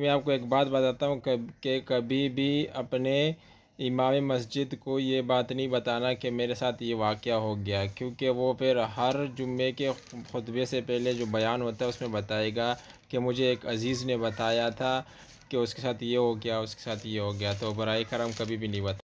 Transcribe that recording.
मैं आपको एक बात बताता हूँ कि कभी भी अपने इमाम मस्जिद को ये बात नहीं बताना कि मेरे साथ ये वाक़ हो गया क्योंकि वो फिर हर जुम्मे के खुतबे से पहले जो बयान होता है उसमें बताएगा कि मुझे एक अज़ीज़ ने बताया था कि उसके साथ ये हो गया उसके साथ ये हो गया तो बर करम कभी भी नहीं बता